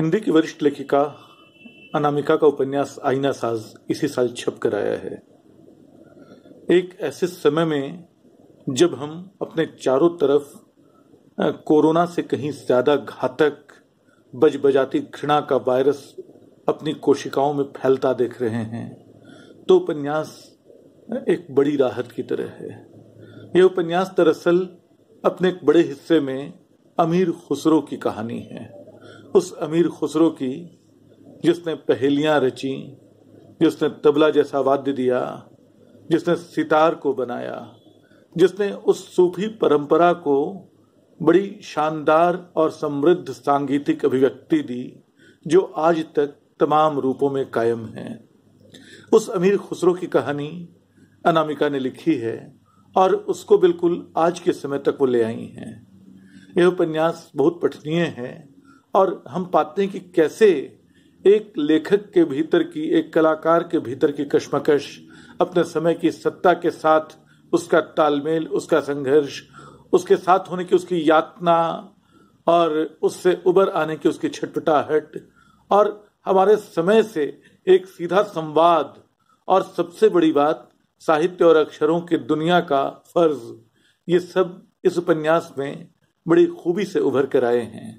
हिंदी की वरिष्ठ लेखिका अनामिका का उपन्यास आईना साज इसी साल छप कर आया है एक ऐसे समय में जब हम अपने चारों तरफ कोरोना से कहीं ज्यादा घातक बज बजाती घृणा का वायरस अपनी कोशिकाओं में फैलता देख रहे हैं तो उपन्यास एक बड़ी राहत की तरह है यह उपन्यास दरअसल अपने एक बड़े हिस्से में अमीर खुसरो की कहानी है उस अमीर खुसरो की जिसने पहेलियां रची जिसने तबला जैसा वाद्य दिया जिसने सितार को बनाया जिसने उस सूफी परंपरा को बड़ी शानदार और समृद्ध सांगीतिक अभिव्यक्ति दी जो आज तक तमाम रूपों में कायम है उस अमीर खुसरो की कहानी अनामिका ने लिखी है और उसको बिल्कुल आज के समय तक वो ले आई हैं यह उपन्यास बहुत पठनीय है और हम पाते हैं कि कैसे एक लेखक के भीतर की एक कलाकार के भीतर की कश्मकश अपने समय की सत्ता के साथ उसका तालमेल उसका संघर्ष उसके साथ होने की उसकी यातना और उससे उबर आने की उसकी छटपटाहट और हमारे समय से एक सीधा संवाद और सबसे बड़ी बात साहित्य और अक्षरों की दुनिया का फर्ज ये सब इस उपन्यास में बड़ी खूबी से उभर कर आए हैं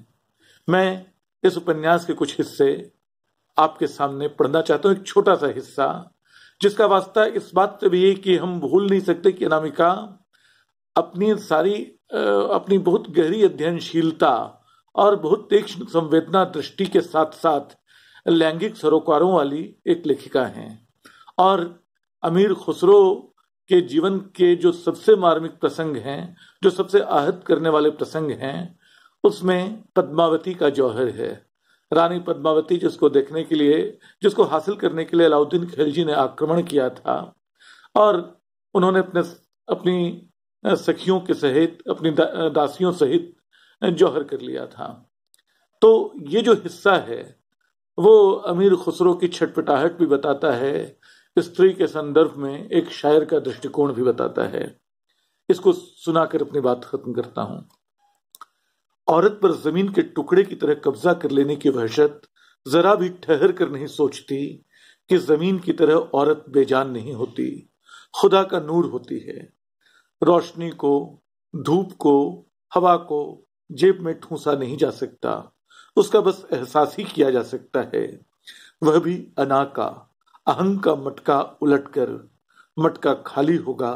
मैं इस उपन्यास के कुछ हिस्से आपके सामने पढ़ना चाहता हूं एक छोटा सा हिस्सा जिसका वास्ता इस बात से भी है कि हम भूल नहीं सकते कि अनामिका अपनी सारी अपनी बहुत गहरी अध्ययनशीलता और बहुत तीक्ष्ण संवेदना दृष्टि के साथ साथ लैंगिक सरोकारों वाली एक लेखिका हैं और अमीर खुसरो के जीवन के जो सबसे मार्मिक प्रसंग हैं जो सबसे आहत करने वाले प्रसंग हैं उसमें पद्मावती का जौहर है रानी पद्मावती जिसको देखने के लिए जिसको हासिल करने के लिए अलाउद्दीन खिलजी ने आक्रमण किया था और उन्होंने अपने अपनी सखियों के सहित अपनी दा, दासियों सहित जौहर कर लिया था तो ये जो हिस्सा है वो अमीर खुसरो की छटपटाहट भी बताता है स्त्री के संदर्भ में एक शायर का दृष्टिकोण भी बताता है इसको सुनाकर अपनी बात खत्म करता हूं औरत पर जमीन के टुकड़े की तरह कब्जा कर लेने की वहशत जरा भी ठहर कर नहीं सोचती कि जमीन की तरह औरत बेजान नहीं होती खुदा का नूर होती है रोशनी को धूप को हवा को जेब में ठूसा नहीं जा सकता उसका बस एहसास ही किया जा सकता है वह भी अना का अहंग का मटका उलटकर मटका खाली होगा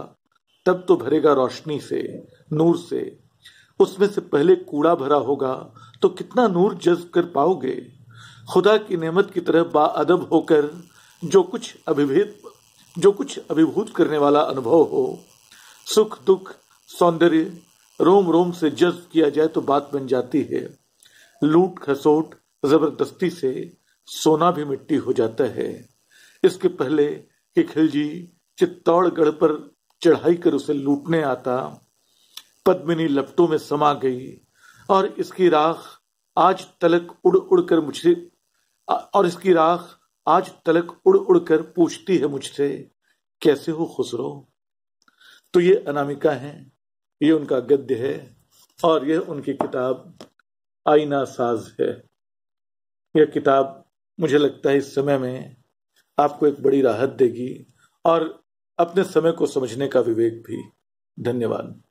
तब तो भरेगा रोशनी से नूर से उसमें से पहले कूड़ा भरा होगा तो कितना नूर जज्ब कर पाओगे खुदा की नेमत की तरह बाअदब होकर जो कुछ अभिभेद जो कुछ अभिभूत करने वाला अनुभव हो सुख दुख सौंदर्य रोम रोम से जज्ब किया जाए तो बात बन जाती है लूट खसोट जबरदस्ती से सोना भी मिट्टी हो जाता है इसके पहले कि खिलजी चित्तौड़गढ़ पर चढ़ाई कर उसे लूटने आता पद्मिनी लपटों में समा गई और इसकी राख आज तलक उड़ उड़ कर मुझसे और इसकी राख आज तलक उड़ उड़ कर पूछती है मुझसे कैसे हो खुसरो तो ये अनामिका है ये उनका गद्य है और यह उनकी किताब आईना साज है यह किताब मुझे लगता है इस समय में आपको एक बड़ी राहत देगी और अपने समय को समझने का विवेक भी धन्यवाद